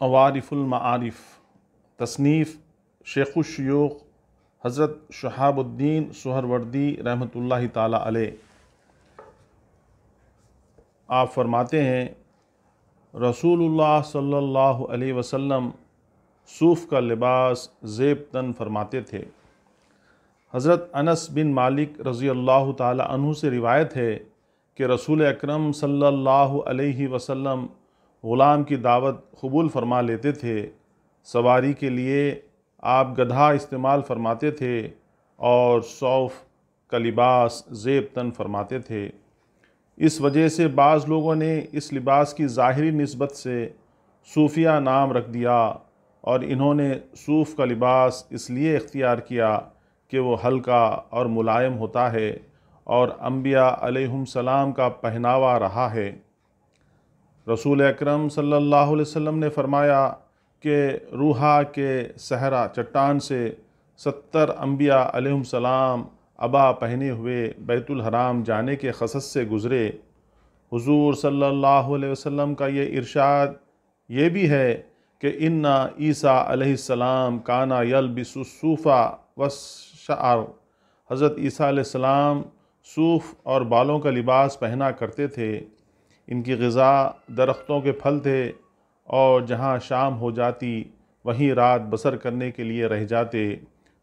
अवारफ़ुलमारफ़ तसनीफ़ शेखुशयूख हज़रत शहाबुद्दीन सुहरवर्दी रहमत ताली आप फरमाते हैं रसूलुल्लाह सल्लल्लाहु वसम वसल्लम सूफ़ का लिबास ज़ेब तन फरमाते थे हज़रत अनस बिन मालिक रज़ी अल्लाह तु से रिवायत है कि रसूल अक्रम सल्ला वसम ग़ुलाम की दावत कबूल फरमा लेते थे सवारी के लिए आप गधा इस्तेमाल फरमाते थे और सौफ़ का लिबास जेब तन फरमाते थे इस वजह से बाज़ लोगों ने इस लिबास की ज़ाहरी नस्बत से सूफिया नाम रख दिया और इन्होंने सूफ़ का लिबास इसलिए इख्तियार किया कि वो हल्का और मुलायम होता है और अम्बिया सलाम का पहनावा रहा है रसूल अकरम सल्लल्लाहु अलैहि वसल्लम ने फरमाया कि रूहा के सहरा चट्टान से सत्तर अम्बिया सलाम अबा पहने हुए बैतुल हराम जाने के खसस से गुज़रे हुजूर सल्लल्लाहु अलैहि वसल्लम का ये इरशाद ये भी है कि इन्ना ईसा सलाम काना यल बिसूफ़ा व शार हज़रत ईसा सलाम सूफ़ और बालों का लिबास पहना करते थे इनकी गज़ा दरख्तों के फल थे और जहाँ शाम हो जाती वहीं रात बसर करने के लिए रह जाते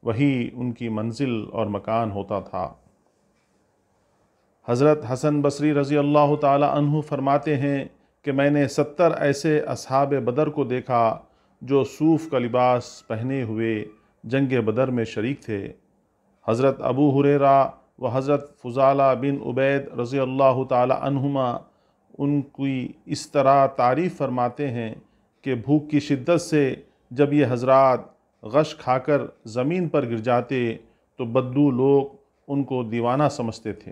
वही उनकी मंजिल और मकान होता था हज़रत हसन बसरी रज़ी अल्लाह तहु फरमाते हैं कि मैंने सत्तर ऐसे असहाब बदर को देखा जो सूफ़ का लिबास पहने हुए जंग बदर में शरीक थे हज़रत अबू हुरेरा व हज़रत फ़ुजाला बिन उबैद रज़ी अल्लाह तहुमा उनकी इस तरह तारीफ़ फरमाते हैं कि भूख की शिद्दत से जब ये हजरात गश खाकर ज़मीन पर गिर जाते तो बद्दू लोग उनको दीवाना समझते थे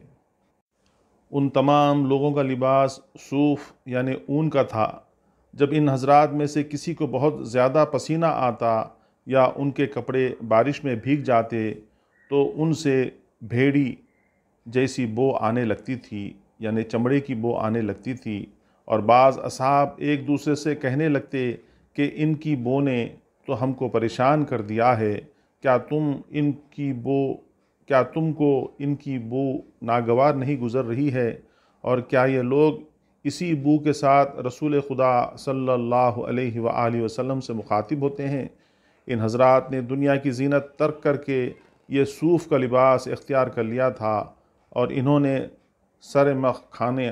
उन तमाम लोगों का लिबास सूफ यानि ऊन का था जब इन हजरात में से किसी को बहुत ज़्यादा पसीना आता या उनके कपड़े बारिश में भीग जाते तो उनसे भेड़ी जैसी बो आने लगती थी यानी चमड़े की बो आने लगती थी और बाज़ असाब एक दूसरे से कहने लगते कि इनकी बो ने तो हमको परेशान कर दिया है क्या तुम इनकी बो क्या तुमको इनकी बू नागवार नहीं गुज़र रही है और क्या ये लोग इसी बू के साथ रसूल खुदा सल्लल्लाहु अलैहि वसल्लम से मुखातिब होते हैं इन हजरात ने दुनिया की जीनत तर्क करके ये सूफ़ का लिबास इख्तियार कर लिया था और इन्होंने सर मख खाने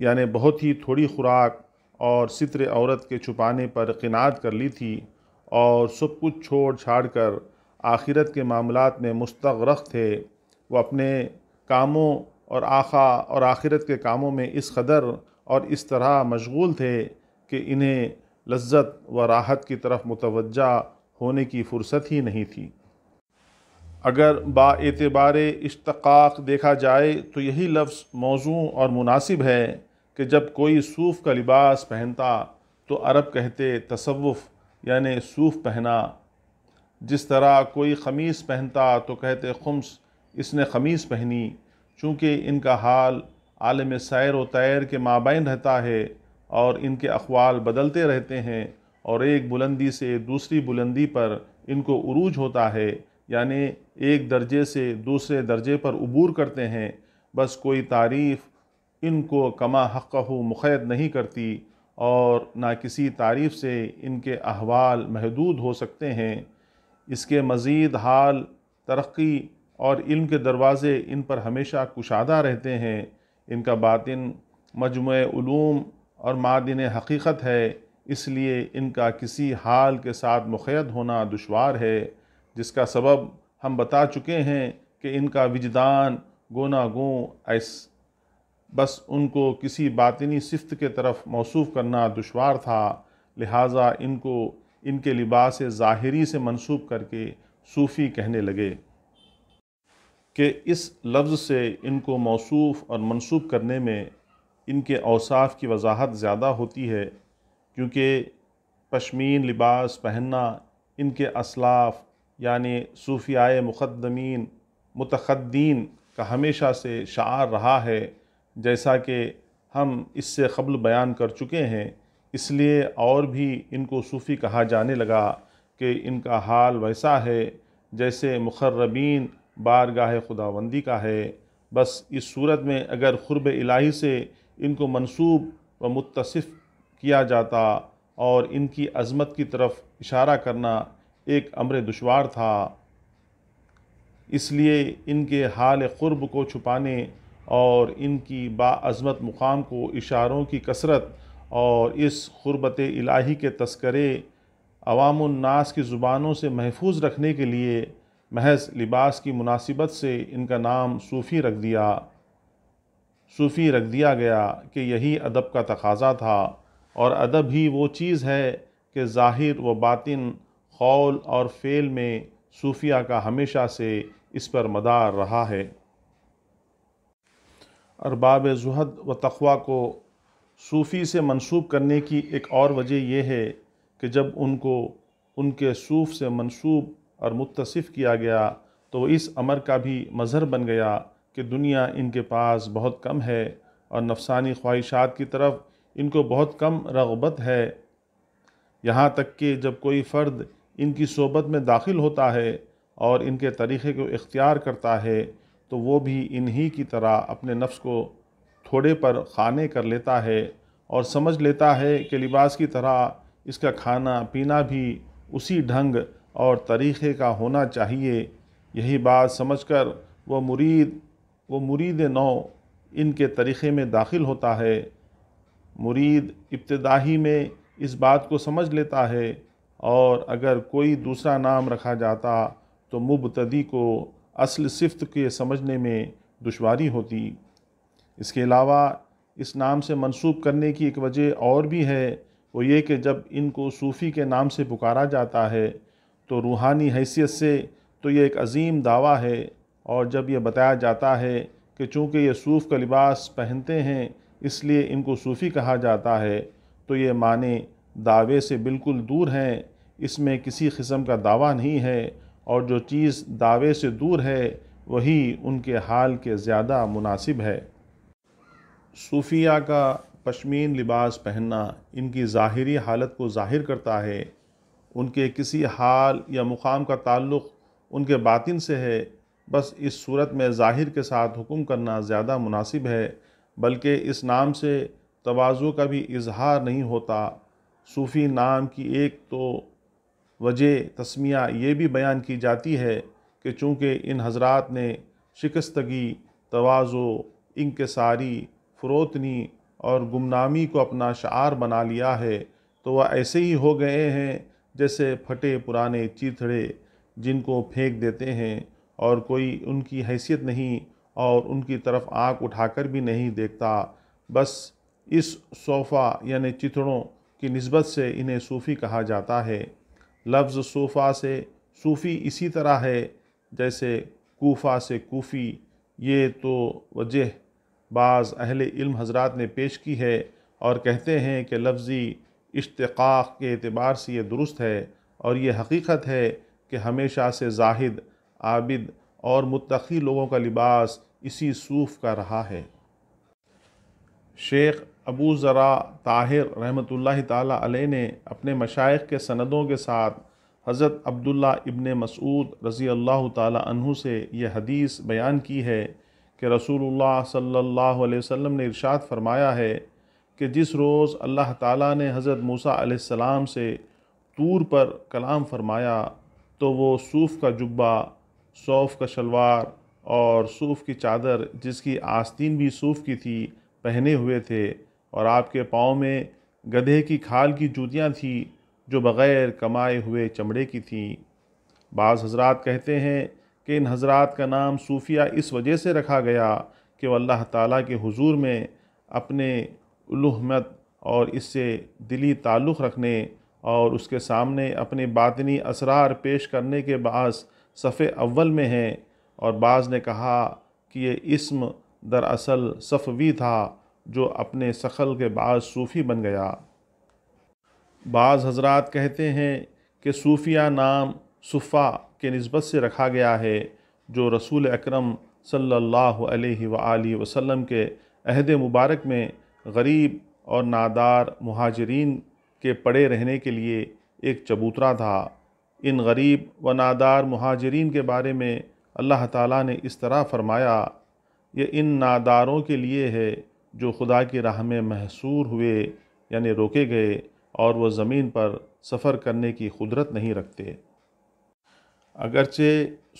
यानि बहुत ही थोड़ी खुराक और सितर औरत के छुपाने पर किनात कर ली थी और सब कुछ छोड़ छाड़ कर आखिरत के मामलों में मुस्तरक थे वो अपने कामों और आखा और आखिरत के कामों में इस कदर और इस तरह मशगूल थे कि इन्हें लज्जत व राहत की तरफ मुतवजा होने की फ़ुर्सत ही नहीं थी अगर बातबार इश्तक़ देखा जाए तो यही लफ्ज़ मौजू और मुनासिब है कि जब कोई सूफ़ का लिबास पहनता तो अरब कहते तसवुफ़ यानि सूफ़ पहना जिस तरह कोई ख़मीस पहनता तो कहते खम्स इसने ख़मीस पहनी चूँकि इनका हाल आलम सैर व तैर के माबैन रहता है और इनके अखवाल बदलते रहते हैं और एक बुलंदी से दूसरी बुलंदी पर इनको उरूज होता है यानी एक दर्जे से दूसरे दर्जे पर अबूर करते हैं बस कोई तारीफ़ इनको कमा हक़ मुखैद नहीं करती और ना किसी तारीफ़ से इनके अहवाल महदूद हो सकते हैं इसके मज़ीद हाल तरक्की और इल्म के दरवाज़े इन पर हमेशा कुशादा रहते हैं इनका बातिन मजमूम और मादिन हकीक़त है इसलिए इनका किसी हाल के साथ मुखैद होना दुशवार है जिसका सबब हम बता चुके हैं कि इनका विजदान गोनागो ऐस बस उनको किसी बातनी सिफ्त के तरफ मौसू करना दुशवार था लिहाजा इनको इनके लिबास ज़ाहरी से मनसूब करके सूफ़ी कहने लगे कि इस लफ्ज़ से इनको मौसू और मनसूब करने में इनके अवसाफ की वजाहत ज़्यादा होती है क्योंकि पशमीन लिबास पहनना इनके असलाफ यानी सूफियाए मुक़दमीन मतखद्दीन का हमेशा से शार रहा है जैसा कि हम इससे कबल बयान कर चुके हैं इसलिए और भी इनको सूफ़ी कहा जाने लगा कि इनका हाल वैसा है जैसे मुखर्रबीन बारगाह खुदाबंदी का है बस इस सूरत में अगर ख़ुरब इलाही से इनको मनसूब व मुतसफ़ किया जाता और इनकी अज़मत की तरफ इशारा करना एक अमर दुशवार था इसलिए इनके हाल क़ुरब को छुपाने और इनकी बाज़मत मुकाम को इशारों की कसरत और इस ग़ुरबत इलाही के तस्करे अवामनास की ज़ुबानों से महफूज रखने के लिए महज लिबास की मुनासिबत से इनका नाम सूफ़ी रख दिया सूफ़ी रख दिया गया कि यही अदब का तकाजा था और अदब ही वो चीज़ है कि ज़ाहिर व बातिन कौल और फ़ेल में सूफिया का हमेशा से इस पर मदार रहा है अरबाब जहद व तखवा को सूफ़ी से मनसूब करने की एक और वजह यह है कि जब उनको उनके सूफ़ से मनसूब और मुतसिफ़ किया गया तो इस अमर का भी मज़हर बन गया कि दुनिया इनके पास बहुत कम है और नफसानी ख्वाहिशात की तरफ इनको बहुत कम रगबत है यहाँ तक कि जब कोई फ़र्द इनकी सोबत में दाखिल होता है और इनके तरीक़े को इख्तियार करता है तो वो भी इन्हीं की तरह अपने नफ्स को थोड़े पर खाने कर लेता है और समझ लेता है कि लिबास की तरह इसका खाना पीना भी उसी ढंग और तरीक़े का होना चाहिए यही बात समझकर वह मुरीद वो मुरीद नौ इनके तरीक़े में दाखिल होता है मुरीद इब्तदाही में इस बात को समझ लेता है और अगर कोई दूसरा नाम रखा जाता तो मुबतदी को असल सिफ्त के समझने में दुशारी होती इसके अलावा इस नाम से मंसूब करने की एक वजह और भी है वो ये कि जब इनको सूफ़ी के नाम से पुकारा जाता है तो रूहानी हैसियत से तो ये एक अजीम दावा है और जब ये बताया जाता है कि चूँकि ये सूफ़ का लिबास पहनते हैं इसलिए इनको सूफ़ी कहा जाता है तो ये माने दावे से बिल्कुल दूर हैं इसमें किसी किस्म का दावा नहीं है और जो चीज़ दावे से दूर है वही उनके हाल के ज़्यादा मुनासिब है सूफिया का पश्मीन लिबास पहनना इनकी ज़ाहरी हालत को ज़ाहिर करता है उनके किसी हाल या मुकाम का ताल्लुक़ उनके बातिन से है बस इस सूरत में ज़ाहिर के साथ हुक्म करना ज़्यादा मुनासिब है बल्कि इस नाम से तोज़ु का भी इजहार नहीं होता सूफ़ी नाम की एक तो वजह तस्मिया ये भी बयान की जाती है कि चूँकि इन हजरात ने शिकस्तगी तोज़ो इंकसारी फ़रोतनी और गुमनामी को अपना शार बना लिया है तो वह ऐसे ही हो गए हैं जैसे फटे पुराने चीथड़े जिनको फेंक देते हैं और कोई उनकी हैसियत नहीं और उनकी तरफ आंख उठाकर भी नहीं देखता बस इस सोफ़ा यानी चिथड़ों की नस्बत से इन्हें सूफ़ी कहा जाता है लफ्ज़ सूफ़ा से सूफ़ी इसी तरह है जैसे कोफ़ा से कोफ़ी ये तो वजह बाज़ अहल इल्म हजरात ने पेश की है और कहते हैं कि लफ्ज़ी इश्तक़ाक़ के अतबार से ये दुरुस्त है और ये हकीक़त है कि हमेशा से जाहिद आबिद और मुतकी लोगों का लिबास इसी सूफ़ का रहा है शेख अबू ज़रा ताहिर रहमतुल्लाह ताला अलैह ने अपने मशाइ के सनदों के साथ हज़रत अब्दुल्ला इब्ने मसूद रज़ी अल्लाह तहु से यह हदीस बयान की है कि रसूलुल्लाह सल्लल्लाहु अलैहि वसल्लम ने इरशाद फरमाया है कि जिस रोज़ अल्लाह ताला ने हज़रत मूसा सलाम से तूर पर कलाम फरमाया तो वो सूफ़ का जुब्बा सौफ़ का शलवार और सूफ़ की चादर जिसकी आस्तीन भी सूफ़ की थी पहने हुए थे और आपके पाँव में गधे की खाल की जूतियाँ थीं जो बग़ैर कमाए हुए चमड़े की थीं बाज़ हजरात कहते हैं कि इन हजरात का नाम सूफिया इस वजह से रखा गया कि वह अल्लाह ताला के हुजूर में अपने उलूहमत और इससे दिली ताल्लुक़ रखने और उसके सामने अपने बातनी असरार पेश करने के बास सफ़े अव्वल में हैं और बाज़ ने कहा कि ये इसम दरअसल सफ़वी था जो अपने सखल के बाद सूफ़ी बन गया बाज़ हजरात कहते हैं कि सूफिया नाम सुफ़ा के नस्बत से रखा गया है जो रसूल अकरम सल्लल्लाहु अलैहि अक्रम वसल्लम के अहद मुबारक में गरीब और नादार महाजरीन के पड़े रहने के लिए एक चबूतरा था इन गरीब व नादार महाजरीन के बारे में अल्लाह ताला ने इस तरह फ़रमाया ये इन नादारों के लिए है जो खुदा की राह में महसूर हुए यानी रोके गए और वह ज़मीन पर सफ़र करने की कुदरत नहीं रखते अगरचे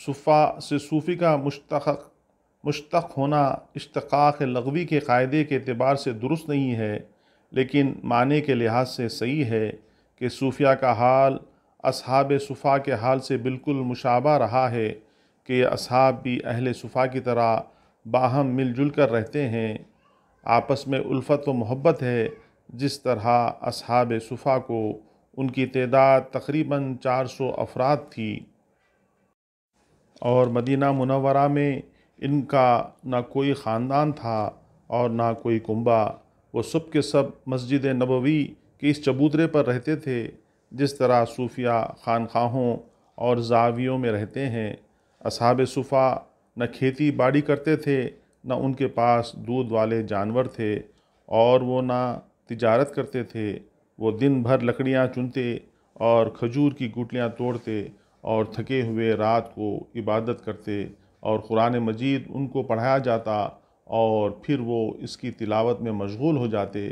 सूफ़ा से सूफ़ी का मुश्तक मुश्तक होना इश्तक लगवी के कायदे के अतबार से दुरुस्त नहीं है लेकिन माने के लिहाज से सही है कि सूफिया का हाल अब सुफ़ा के हाल से बिल्कुल मुशाबा रहा है कि असहाब भी अहल सुफ़ा की तरह बाहम मिलजुल कर रहते हैं आपस में उल्फत व मोहब्बत है जिस तरह असहाब सुफ़ा को उनकी तदाद तकरीबन 400 अफराद थी और मदीना मुनवरा में इनका ना कोई ख़ानदान था और ना कोई कुंबा वो सब के सब मस्जिद नबवी के इस चबूतरे पर रहते थे जिस तरह सूफिया खानखाहों और जावियों में रहते हैं असहाब सुफ़ा न खेती बाड़ी करते थे ना उनके पास दूध वाले जानवर थे और वो ना तिजारत करते थे वो दिन भर लकड़ियाँ चुनते और खजूर की गुटलियाँ तोड़ते और थके हुए रात को इबादत करते और क़ुरान मजीद उनको पढ़ाया जाता और फिर वो इसकी तिलावत में मशगूल हो जाते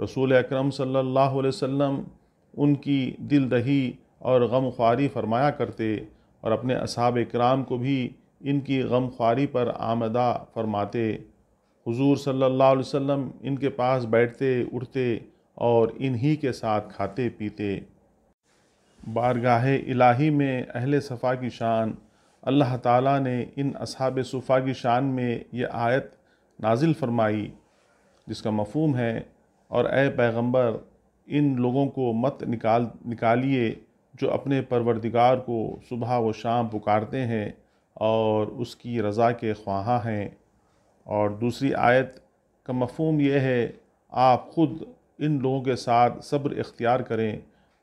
रसूल अकरम सल्लल्लाहु अलैहि वसल्लम उनकी दिल दही और गम ख्वारी फरमाया करते और अपने असाब कराम को भी इनकी गमख्वारी पर आमदा फरमाते हुजूर सल्लल्लाहु अलैहि वसल्लम इनके पास बैठते उठते और इन्हीं के साथ खाते पीते बारगाह इलाही में अहले सफ़ा की शान अल्लाह ताला ने इन असहाब सफ़ा की शान में ये आयत नाजिल फरमाई जिसका मफहम है और ए पैगंबर इन लोगों को मत निकाल निकालिए जो अपने परवरदिगार को सुबह व शाम पुकारते हैं और उसकी रज़ा के ख्वाहा हैं और दूसरी आयत का मफहम यह है आप ख़ुद इन लोगों के साथ सब्र इख्तियार करें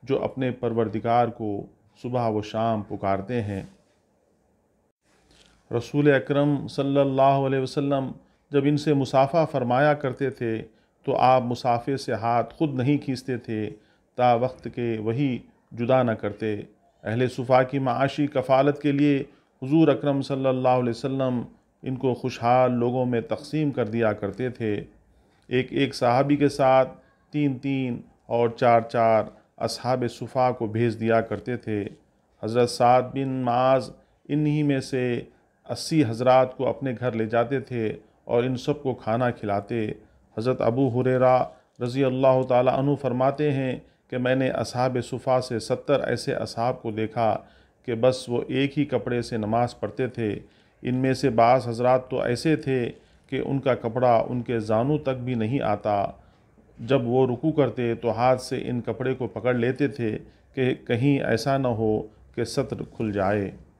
जो अपने परवरदिगार को सुबह व शाम पुकारते हैं रसूल अकरम सल्लल्लाहु अलैहि वसल्लम जब इनसे मुसाफ़ा फरमाया करते थे तो आप मुसाफे से हाथ खुद नहीं खींचते थे ता वक्त के वही जुदा न करते अहले सुफा की माशी कफ़ालत के लिए हुजूर अकरम सल्लल्लाहु अलैहि वसल्लम इनको खुशहाल लोगों में तकसीम कर दिया करते थे एक एक सहाबी के साथ तीन तीन और चार चार असहाब सुफा को भेज दिया करते थे हज़रत साद बिन माज इन्हीं में से अस्सी हजरात को अपने घर ले जाते थे और इन सब को खाना खिलाते हज़रत अबू हुरेरा रज़ी अल्लाह तु फरमाते हैं कि मैंने असहाब सुफा से सत्तर ऐसे असहाब को देखा कि बस वो एक ही कपड़े से नमाज़ पढ़ते थे इनमें से बास हजरात तो ऐसे थे कि उनका कपड़ा उनके जानों तक भी नहीं आता जब वो रुकू करते तो हाथ से इन कपड़े को पकड़ लेते थे कि कहीं ऐसा न हो कि सत्र खुल जाए